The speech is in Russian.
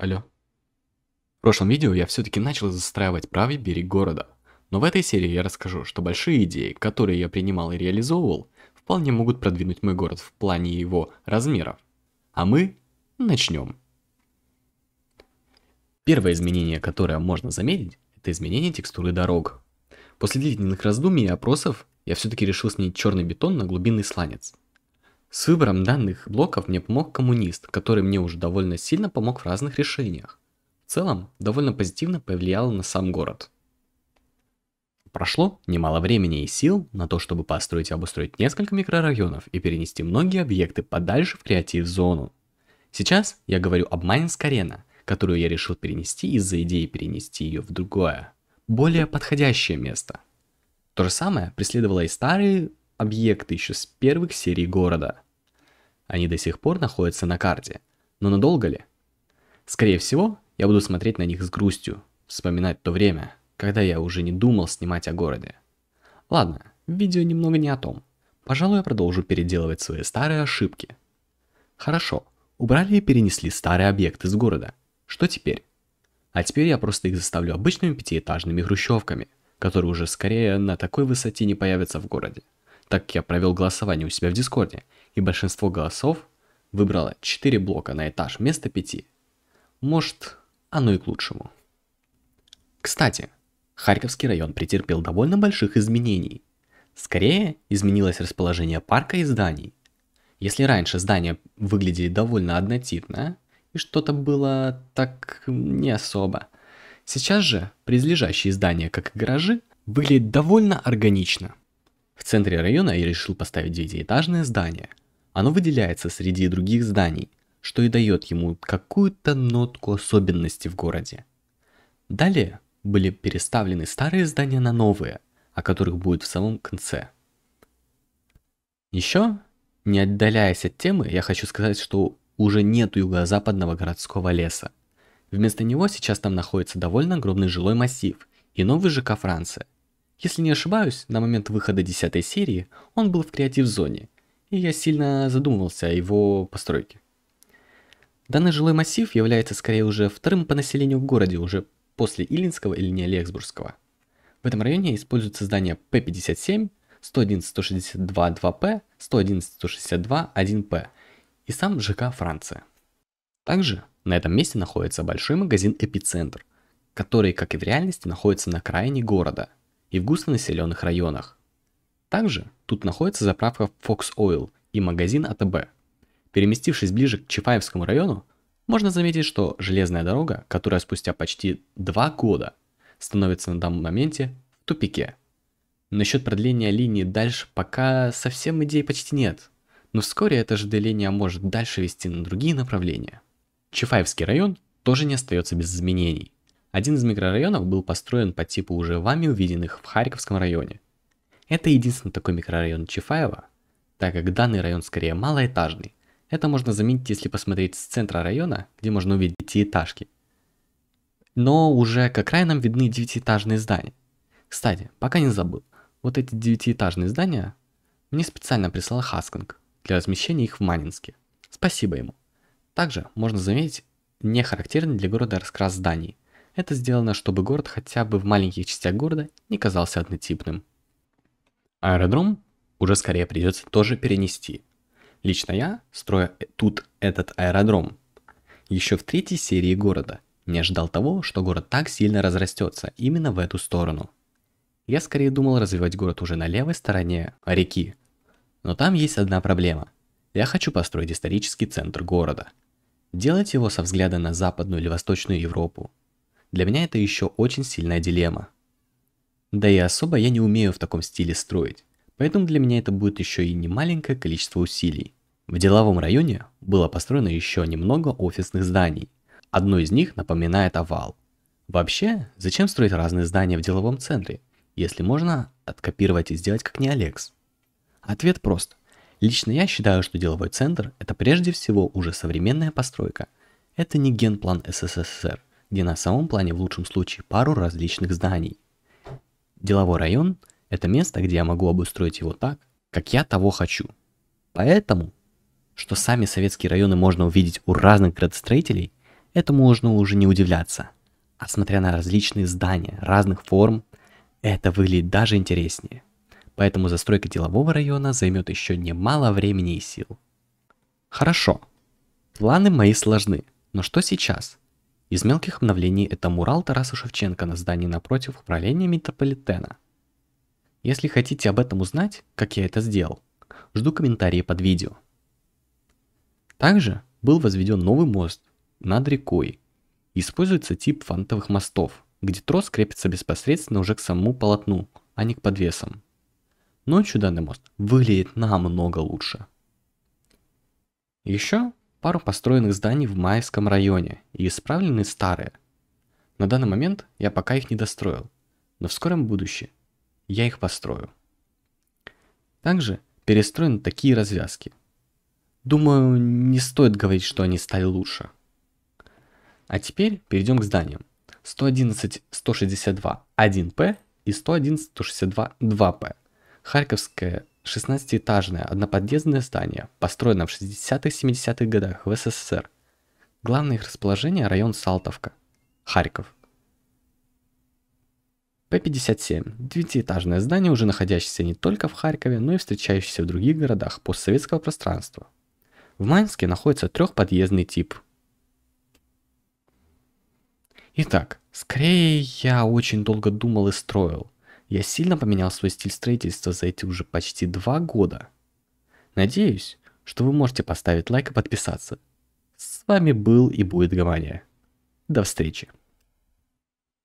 Алло. В прошлом видео я все-таки начал застраивать правый берег города. Но в этой серии я расскажу, что большие идеи, которые я принимал и реализовывал, вполне могут продвинуть мой город в плане его размеров. А мы начнем. Первое изменение, которое можно заметить, это изменение текстуры дорог. После длительных раздумий и опросов я все-таки решил снять черный бетон на глубинный сланец – с выбором данных блоков мне помог коммунист, который мне уже довольно сильно помог в разных решениях. В целом, довольно позитивно повлияло на сам город. Прошло немало времени и сил на то, чтобы построить и обустроить несколько микрорайонов и перенести многие объекты подальше в креатив-зону. Сейчас я говорю об Майнск-арена, которую я решил перенести из-за идеи перенести ее в другое, более подходящее место. То же самое преследовало и старые объекты еще с первых серий города. Они до сих пор находятся на карте, но надолго ли? Скорее всего, я буду смотреть на них с грустью, вспоминать то время, когда я уже не думал снимать о городе. Ладно, видео немного не о том. Пожалуй, я продолжу переделывать свои старые ошибки. Хорошо, убрали и перенесли старые объекты с города. Что теперь? А теперь я просто их заставлю обычными пятиэтажными хрущевками, которые уже скорее на такой высоте не появятся в городе так как я провел голосование у себя в Дискорде, и большинство голосов выбрало 4 блока на этаж вместо 5. Может, оно и к лучшему. Кстати, Харьковский район претерпел довольно больших изменений. Скорее, изменилось расположение парка и зданий. Если раньше здания выглядели довольно однотипно, и что-то было так не особо, сейчас же прилежащие здания, как и гаражи, выглядят довольно органично. В центре района я решил поставить девятиэтажное здание. Оно выделяется среди других зданий, что и дает ему какую-то нотку особенности в городе. Далее были переставлены старые здания на новые, о которых будет в самом конце. Еще, не отдаляясь от темы, я хочу сказать, что уже нет юго-западного городского леса. Вместо него сейчас там находится довольно огромный жилой массив и новый ЖК Франция – если не ошибаюсь, на момент выхода 10 серии он был в креатив-зоне, и я сильно задумывался о его постройке. Данный жилой массив является скорее уже вторым по населению в городе уже после Илинского или не Неолексбургского. В этом районе используются здания P57, 111-162 2P, 111-162 1P и сам ЖК Франция. Также на этом месте находится большой магазин «Эпицентр», который, как и в реальности, находится на окраине города – и в густонаселенных районах. Также тут находится заправка Fox Oil и магазин АТБ. Переместившись ближе к Чапаевскому району, можно заметить, что железная дорога, которая спустя почти два года становится на данном моменте в тупике. Насчет продления линии дальше пока совсем идей почти нет, но вскоре это же деление может дальше вести на другие направления. Чапаевский район тоже не остается без изменений. Один из микрорайонов был построен по типу уже вами увиденных в Харьковском районе. Это единственный такой микрорайон Чифаева, так как данный район скорее малоэтажный. Это можно заметить, если посмотреть с центра района, где можно увидеть пятиэтажки. Но уже к окраинам видны девятиэтажные здания. Кстати, пока не забыл, вот эти девятиэтажные здания мне специально прислал Хаскинг для размещения их в Манинске. Спасибо ему. Также можно заметить нехарактерный для города раскрас зданий. Это сделано, чтобы город хотя бы в маленьких частях города не казался однотипным. Аэродром уже скорее придется тоже перенести. Лично я, строя э, тут этот аэродром, еще в третьей серии города, не ожидал того, что город так сильно разрастется именно в эту сторону. Я скорее думал развивать город уже на левой стороне реки. Но там есть одна проблема. Я хочу построить исторический центр города. Делать его со взгляда на Западную или Восточную Европу, для меня это еще очень сильная дилемма. Да и особо я не умею в таком стиле строить, поэтому для меня это будет еще и не маленькое количество усилий. В деловом районе было построено еще немного офисных зданий. Одно из них напоминает овал. Вообще, зачем строить разные здания в деловом центре, если можно откопировать и сделать как не Алекс? Ответ прост. Лично я считаю, что деловой центр – это прежде всего уже современная постройка. Это не генплан СССР где на самом плане в лучшем случае пару различных зданий. Деловой район – это место, где я могу обустроить его так, как я того хочу. Поэтому, что сами советские районы можно увидеть у разных градостроителей, это можно уже не удивляться. А смотря на различные здания разных форм, это выглядит даже интереснее. Поэтому застройка делового района займет еще немало времени и сил. Хорошо. Планы мои сложны, но что сейчас? Из мелких обновлений это мурал Тараса Шевченко на здании напротив управления метрополитена. Если хотите об этом узнать, как я это сделал, жду комментарии под видео. Также был возведен новый мост над рекой. Используется тип фантовых мостов, где трос крепится непосредственно уже к самому полотну, а не к подвесам. Ночью данный мост выглядит намного лучше. Еще пару построенных зданий в Майском районе и исправлены старые. На данный момент я пока их не достроил, но в скором будущем я их построю. Также перестроены такие развязки. Думаю, не стоит говорить, что они стали лучше. А теперь перейдем к зданиям. 111-162-1П и 111-162-2П. Харьковская 16-этажное одноподъездное здание, построено в 60-70-х годах в СССР. Главное их расположение – район Салтовка, Харьков. П-57 – девятиэтажное здание, уже находящееся не только в Харькове, но и встречающееся в других городах постсоветского пространства. В Майнске находится трехподъездный тип. Итак, скорее я очень долго думал и строил – я сильно поменял свой стиль строительства за эти уже почти два года. Надеюсь, что вы можете поставить лайк и подписаться. С вами был и будет Гамания. До встречи.